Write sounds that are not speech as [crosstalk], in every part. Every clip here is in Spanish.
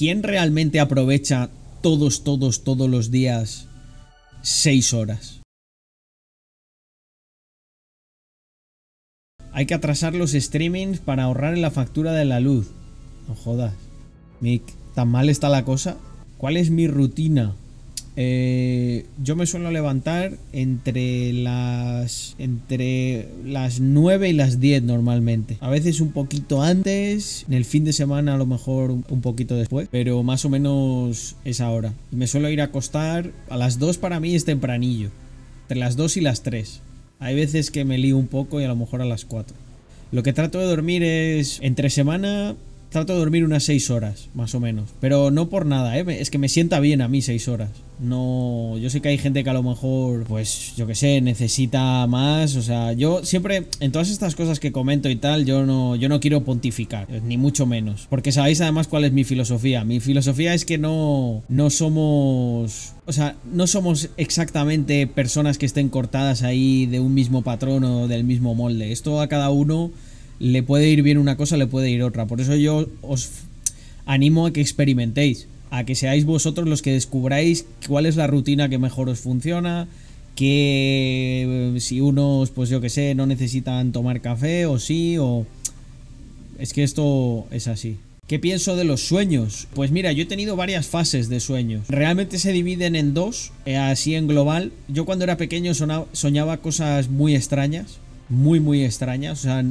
¿quién realmente aprovecha todos, todos, todos los días seis horas? Hay que atrasar los streamings para ahorrar en la factura de la luz. No jodas. Mick, ¿tan mal está la cosa? ¿Cuál es mi rutina? Eh yo me suelo levantar entre las entre las 9 y las 10 normalmente. A veces un poquito antes, en el fin de semana a lo mejor un poquito después, pero más o menos es ahora Y me suelo ir a acostar a las 2 para mí es tempranillo, entre las 2 y las 3. Hay veces que me lío un poco y a lo mejor a las 4. Lo que trato de dormir es entre semana trato de dormir unas 6 horas, más o menos. Pero no por nada, ¿eh? es que me sienta bien a mí 6 horas. No, yo sé que hay gente que a lo mejor, pues yo que sé, necesita más. O sea, yo siempre, en todas estas cosas que comento y tal, yo no, yo no quiero pontificar, eh, ni mucho menos. Porque sabéis además cuál es mi filosofía. Mi filosofía es que no, no somos, o sea, no somos exactamente personas que estén cortadas ahí de un mismo patrón o del mismo molde. Esto a cada uno le puede ir bien una cosa, le puede ir otra. Por eso yo os animo a que experimentéis, a que seáis vosotros los que descubráis cuál es la rutina que mejor os funciona, que eh, si unos, pues yo que sé, no necesitan tomar café o sí, o... Es que esto es así. ¿Qué pienso de los sueños? Pues mira, yo he tenido varias fases de sueños. Realmente se dividen en dos, eh, así en global. Yo cuando era pequeño soñaba cosas muy extrañas, muy, muy extrañas. O sea,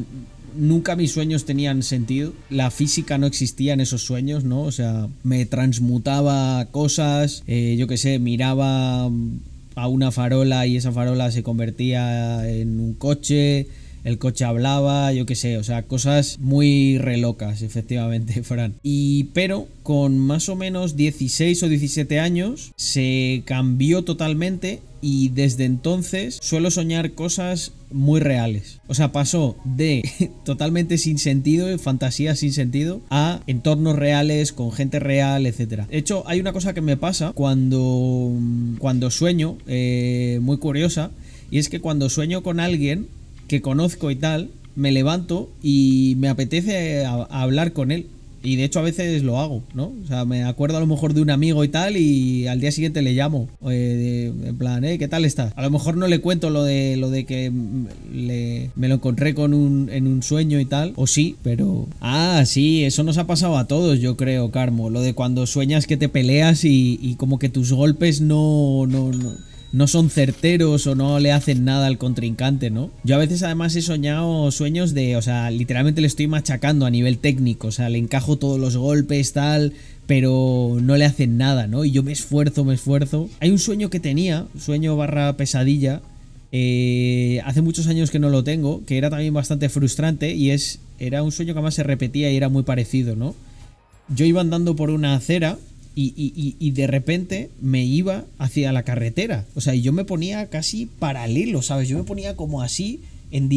nunca mis sueños tenían sentido. La física no existía en esos sueños, ¿no? O sea, me transmutaba cosas, eh, yo qué sé, miraba mm, a una farola y esa farola se convertía en un coche el coche hablaba, yo qué sé, o sea, cosas muy relocas, efectivamente, [laughs] Fran. Y pero con más o menos 16 o 17 años se cambió totalmente y desde entonces suelo soñar cosas muy reales. O sea, pasó de [laughs] totalmente sin sentido, fantasía sin sentido, a entornos reales, con gente real, etc. De hecho, hay una cosa que me pasa cuando, cuando sueño, eh, muy curiosa, y es que cuando sueño con alguien que conozco y tal, me levanto y me apetece hablar con él. Y de hecho a veces lo hago, ¿no? O sea, me acuerdo a lo mejor de un amigo y tal y al día siguiente le llamo. Eh, en plan, ¿eh? ¿Qué tal estás? A lo mejor no le cuento lo de, lo de que le, me lo encontré con un, en un sueño y tal. O sí, pero... Ah, sí, eso nos ha pasado a todos, yo creo, Carmo. Lo de cuando sueñas que te peleas y, como que tus golpes no, no no son certeros o no le hacen nada al contrincante, ¿no? Yo a veces además he soñado sueños de, o sea, literalmente le estoy machacando a nivel técnico, o sea, le encajo todos los golpes, tal, pero no le hacen nada, ¿no? Y yo me esfuerzo, me esfuerzo. Hay un sueño que tenía, sueño barra pesadilla, eh, hace muchos años que no lo tengo, que era también bastante frustrante y es, era un sueño que además se repetía y era muy parecido, ¿no? Yo iba andando por una acera y, de repente me iba hacia la carretera. O sea, yo me ponía casi paralelo, ¿sabes? Yo me ponía como así en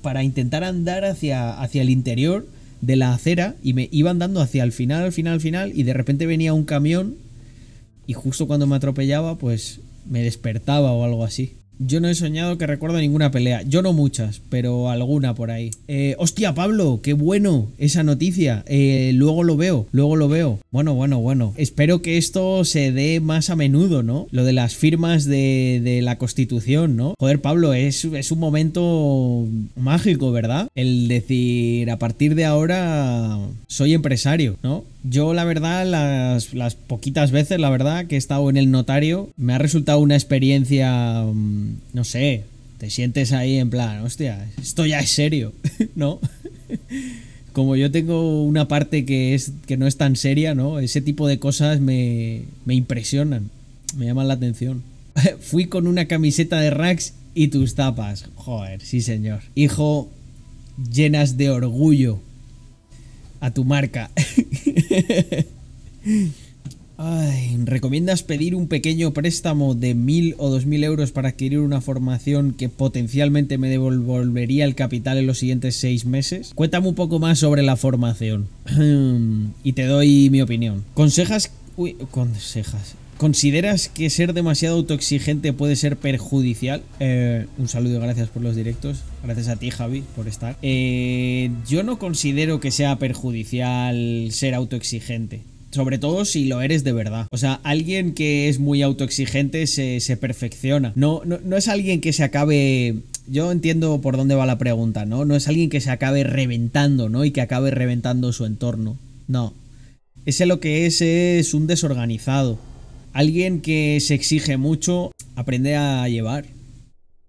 para intentar andar hacia, hacia el interior de la acera y me iba andando hacia el final, al final, al final y de repente venía un camión y justo cuando me atropellaba pues me despertaba o algo así. Yo no he soñado que recuerdo ninguna pelea. Yo no muchas, pero alguna por ahí. Eh, hostia, Pablo, qué bueno esa noticia. Eh, luego lo veo, luego lo veo. Bueno, bueno, bueno. Espero que esto se dé más a menudo, ¿no? Lo de las firmas de, la Constitución, ¿no? Joder, Pablo, es, es, un momento mágico, ¿verdad? El decir, a partir de ahora soy empresario, ¿no? Yo, la verdad, las, poquitas veces, la verdad, que he estado en el notario, me ha resultado una experiencia, mm, no sé, te sientes ahí en plan, hostia, esto ya es serio, [laughs] ¿no? [laughs] Como yo tengo una parte que, es, que no es tan seria, ¿no? Ese tipo de cosas me, me impresionan, me llaman la atención. [laughs] Fui con una camiseta de Rax y tus tapas. Joder, sí señor. Hijo, llenas de orgullo a tu marca. [laughs] Ay, ¿Recomiendas pedir un pequeño préstamo de 1.000 o 2.000 euros para adquirir una formación que potencialmente me devolvería el capital en los siguientes seis meses? Cuéntame un poco más sobre la formación [clears throat] y te doy mi opinión. ¿Consejas consejas. ¿Consideras que ser demasiado autoexigente puede ser perjudicial? Eh, un saludo, gracias por los directos. Gracias a ti, Javi, por estar. Eh, yo no considero que sea perjudicial ser autoexigente. Sobre todo si lo eres de verdad. O sea, alguien que es muy autoexigente se, perfecciona. No, no, no es alguien que se acabe yo entiendo por dónde va la pregunta, ¿no? No es alguien que se acabe reventando, ¿no? Y que acabe reventando su entorno. No. Ese lo que es es un desorganizado. Alguien que se exige mucho aprende a llevar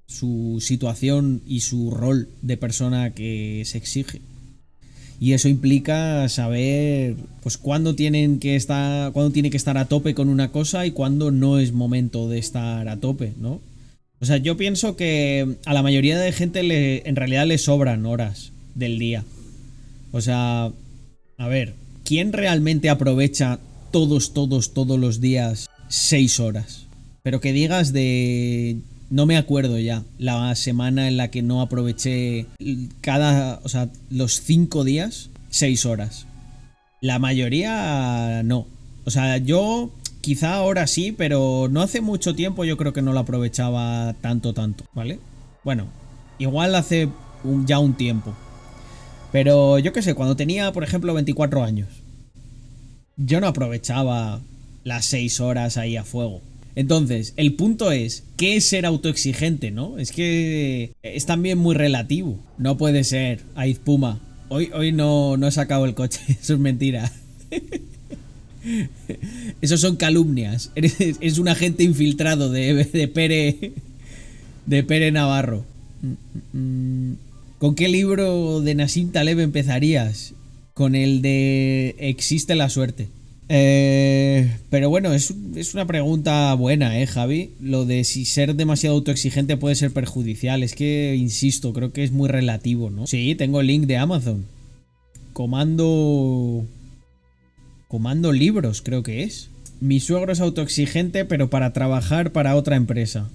su situación y su rol de persona que se exige. Y eso implica saber pues cuándo tienen que estar cuándo tiene que estar a tope con una cosa y cuándo no es momento de estar a tope, ¿no? O sea, yo pienso que a la mayoría de gente le, en realidad le sobran horas del día. O sea, a ver, ¿quién realmente aprovecha todos, todos, todos los días seis horas. Pero que digas de... No me acuerdo ya la semana en la que no aproveché cada, o sea, los cinco días, seis horas. La mayoría no. O sea, yo quizá ahora sí, pero no hace mucho tiempo yo creo que no lo aprovechaba tanto, tanto, ¿vale? Bueno, igual hace ya un tiempo. Pero yo qué sé, cuando tenía, por ejemplo, 24 años, yo no aprovechaba las seis horas ahí a fuego. Entonces, el punto es, ¿qué es ser autoexigente, no? Es que es también muy relativo. No puede ser, Aiz Puma, hoy, hoy no, no he sacado el coche, [laughs] eso es mentira. [laughs] Eso son calumnias. Es un agente infiltrado de, de Pere. De Pere Navarro. ¿Con qué libro de Nassim Taleb empezarías? Con el de Existe la suerte. Eh, pero bueno, es, una pregunta buena, ¿eh, Javi? Lo de si ser demasiado autoexigente puede ser perjudicial. Es que, insisto, creo que es muy relativo, ¿no? Sí, tengo el link de Amazon. Comando... Comando libros, creo que es. Mi suegro es autoexigente, pero para trabajar para otra empresa.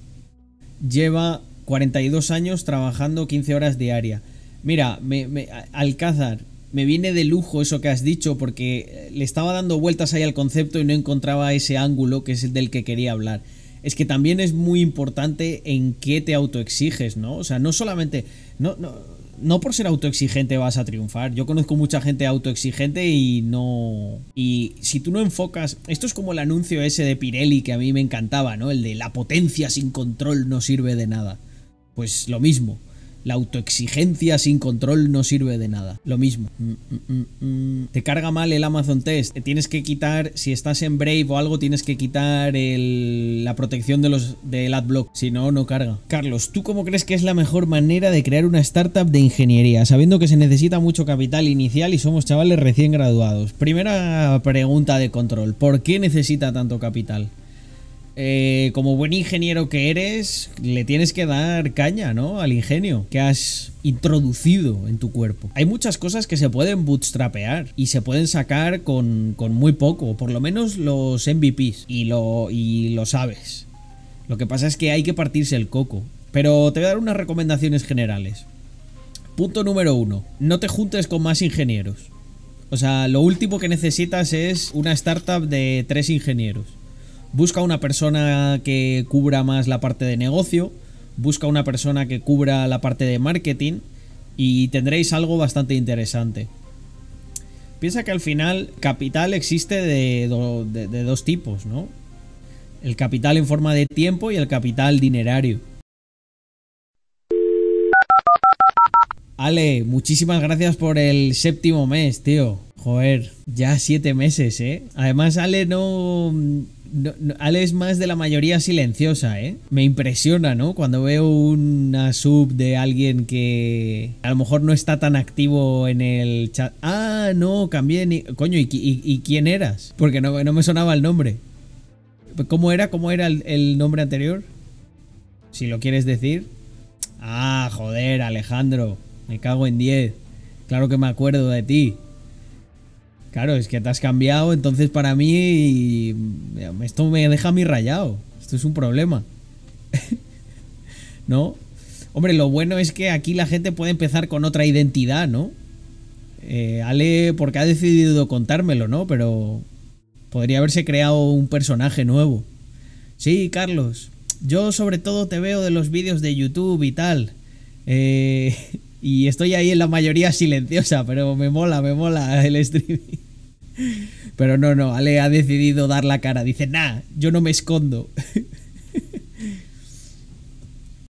Lleva 42 años trabajando 15 horas diaria. Mira, me, me, Alcázar, me viene de lujo eso que has dicho porque eh, le estaba dando vueltas ahí al concepto y no encontraba ese ángulo que es el del que quería hablar. Es que también es muy importante en qué te autoexiges, ¿no? O sea, no solamente... No, no, por ser autoexigente vas a triunfar. Yo conozco mucha gente autoexigente y no... Y si tú no enfocas... Esto es como el anuncio ese de Pirelli que a mí me encantaba, ¿no? El de la potencia sin control no sirve de nada. Pues lo mismo la autoexigencia sin control no sirve de nada. Lo mismo. Mm, mm, mm, Te carga mal el Amazon Test. Te tienes que quitar, si estás en Brave o algo, tienes que quitar la protección de los, del AdBlock. Si no, no carga. Carlos, ¿tú cómo crees que es la mejor manera de crear una startup de ingeniería? Sabiendo que se necesita mucho capital inicial y somos chavales recién graduados. Primera pregunta de control. ¿Por qué necesita tanto capital? Eh, como buen ingeniero que eres, le tienes que dar caña, ¿no? Al ingenio que has introducido en tu cuerpo. Hay muchas cosas que se pueden bootstrapear y se pueden sacar con, muy poco, por lo menos los MVPs, y lo, y lo sabes. Lo que pasa es que hay que partirse el coco. Pero te voy a dar unas recomendaciones generales. Punto número uno, no te juntes con más ingenieros. O sea, lo último que necesitas es una startup de tres ingenieros. Busca una persona que cubra más la parte de negocio, busca una persona que cubra la parte de marketing y tendréis algo bastante interesante. Piensa que al final capital existe de, dos tipos, ¿no? El capital en forma de tiempo y el capital dinerario. Ale, muchísimas gracias por el séptimo mes, tío. Joder, ya siete meses, ¿eh? Además, Ale no Ale es más de la mayoría silenciosa, ¿eh? Me impresiona, ¿no? Cuando veo una sub de alguien que a lo mejor no está tan activo en el chat. Ah, no, cambié. Coño, ¿y, quién eras? Porque no, me sonaba el nombre. ¿Cómo era? ¿Cómo era el, el nombre anterior? Si lo quieres decir. Ah, joder, Alejandro. Me cago en 10. Claro que me acuerdo de ti. Claro, es que te has cambiado, entonces para mí esto me deja a mí rayado. Esto es un problema. [laughs] ¿No? Hombre, lo bueno es que aquí la gente puede empezar con otra identidad, ¿no? Eh, Ale, porque ha decidido contármelo, ¿no? Pero podría haberse creado un personaje nuevo. Sí, Carlos, yo sobre todo te veo de los vídeos de YouTube y tal. Eh, [laughs] Y estoy ahí en la mayoría silenciosa, pero me mola, me mola el streaming. Pero no, no, Ale ha decidido dar la cara. Dice, nah, yo no me escondo.